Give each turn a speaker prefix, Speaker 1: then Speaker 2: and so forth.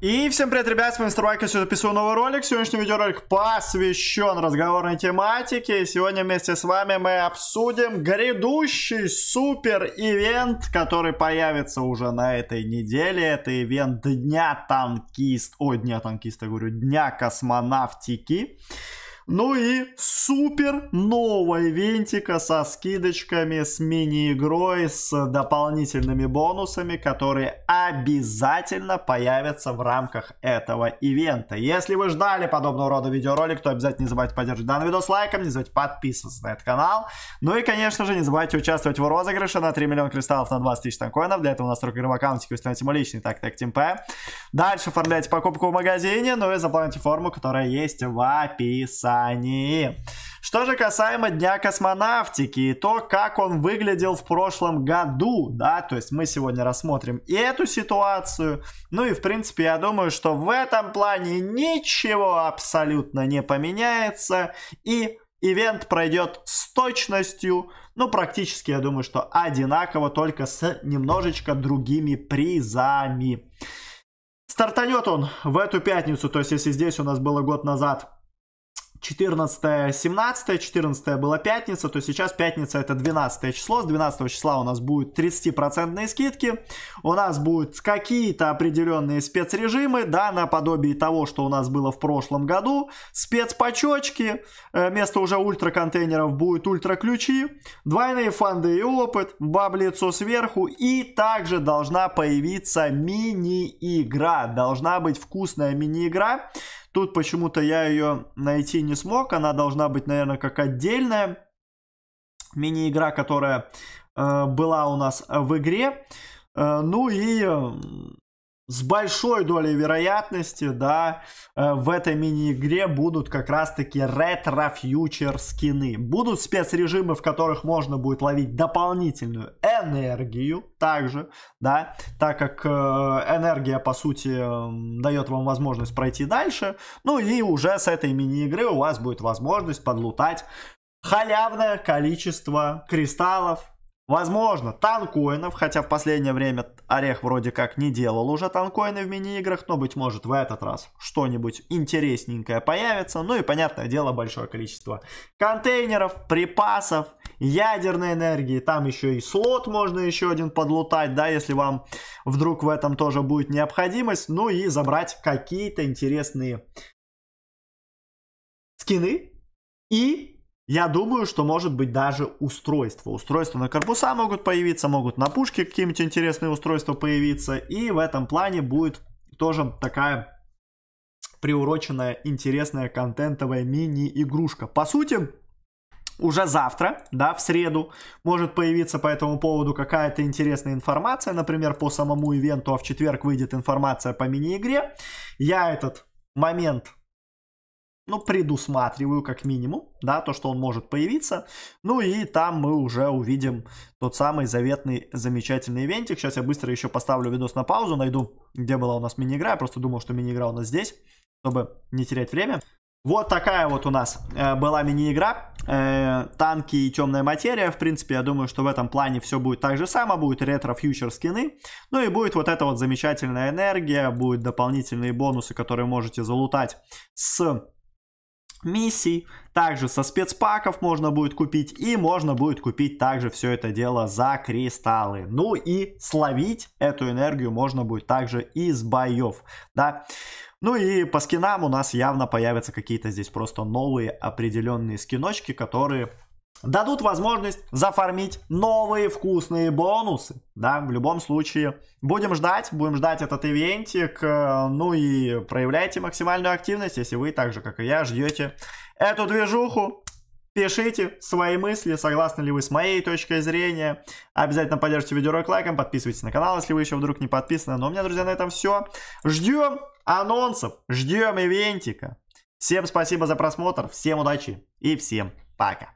Speaker 1: И всем привет, ребят, с вами Мистер Вайк, сегодня записываю новый ролик. Сегодняшний видеоролик посвящен разговорной тематике. сегодня вместе с вами мы обсудим грядущий супер-ивент, который появится уже на этой неделе. Это ивент Дня Танкист... Ой, Дня Танкиста, говорю, Дня Космонавтики. Ну и супер новая Вентика со скидочками, с мини-игрой, с дополнительными бонусами, которые обязательно появятся в рамках этого ивента. Если вы ждали подобного рода видеоролик, то обязательно не забывайте поддержать данный видос лайком, не забывайте подписываться на этот канал. Ну и, конечно же, не забывайте участвовать в розыгрыше на 3 миллиона кристаллов на 20 тысяч танкоинов. Для этого у нас только игровой аккаунтики, установите мой личный, так, так, темпе. Дальше оформляйте покупку в магазине, ну и заполняйте форму, которая есть в описании. Британии. Что же касаемо Дня космонавтики и то, как он выглядел в прошлом году, да, то есть мы сегодня рассмотрим и эту ситуацию. Ну и, в принципе, я думаю, что в этом плане ничего абсолютно не поменяется. И ивент пройдет с точностью, ну, практически, я думаю, что одинаково, только с немножечко другими призами. Стартанет он в эту пятницу, то есть если здесь у нас было год назад 14, 17, 14 была пятница, то сейчас пятница это 12 число, с 12 числа у нас будут 30% скидки, у нас будут какие-то определенные спецрежимы, да, наподобие того, что у нас было в прошлом году, спецпачочки, э, вместо уже ультра контейнеров будет ультра ключи, двойные фанды и опыт, баблицо сверху и также должна появиться мини-игра, должна быть вкусная мини-игра, Тут почему-то я ее найти не смог. Она должна быть, наверное, как отдельная мини-игра, которая э, была у нас в игре. Э, ну и э, с большой долей вероятности, да, э, в этой мини-игре будут как раз-таки ретро-фьючер скины. Будут спецрежимы, в которых можно будет ловить дополнительную энергию также, да, так как э, энергия, по сути, эм, дает вам возможность пройти дальше, ну и уже с этой мини-игры у вас будет возможность подлутать халявное количество кристаллов, Возможно, танкоинов, хотя в последнее время Орех вроде как не делал уже танкоины в мини-играх, но, быть может, в этот раз что-нибудь интересненькое появится. Ну и, понятное дело, большое количество контейнеров, припасов, ядерной энергии. Там еще и слот можно еще один подлутать, да, если вам вдруг в этом тоже будет необходимость. Ну и забрать какие-то интересные скины и я думаю, что может быть даже устройство. Устройства на корпуса могут появиться, могут на пушке какие-нибудь интересные устройства появиться. И в этом плане будет тоже такая приуроченная, интересная контентовая мини-игрушка. По сути, уже завтра, да, в среду, может появиться по этому поводу какая-то интересная информация, например, по самому ивенту, а в четверг выйдет информация по мини-игре. Я этот момент ну, предусматриваю как минимум, да, то, что он может появиться. Ну и там мы уже увидим тот самый заветный замечательный ивентик. Сейчас я быстро еще поставлю видос на паузу, найду, где была у нас мини-игра. Я просто думал, что мини-игра у нас здесь, чтобы не терять время. Вот такая вот у нас э, была мини-игра. Э, танки и темная материя. В принципе, я думаю, что в этом плане все будет так же само. Будет ретро-фьючер скины. Ну и будет вот эта вот замечательная энергия. Будут дополнительные бонусы, которые можете залутать с миссий. Также со спецпаков можно будет купить. И можно будет купить также все это дело за кристаллы. Ну и словить эту энергию можно будет также из боев. Да. Ну и по скинам у нас явно появятся какие-то здесь просто новые определенные скиночки, которые дадут возможность зафармить новые вкусные бонусы. Да, в любом случае. Будем ждать, будем ждать этот ивентик. Э, ну и проявляйте максимальную активность, если вы так же, как и я, ждете эту движуху. Пишите свои мысли, согласны ли вы с моей точкой зрения. Обязательно поддержите видеоролик лайком, подписывайтесь на канал, если вы еще вдруг не подписаны. Но ну, у меня, друзья, на этом все. Ждем анонсов, ждем ивентика. Всем спасибо за просмотр, всем удачи и всем пока.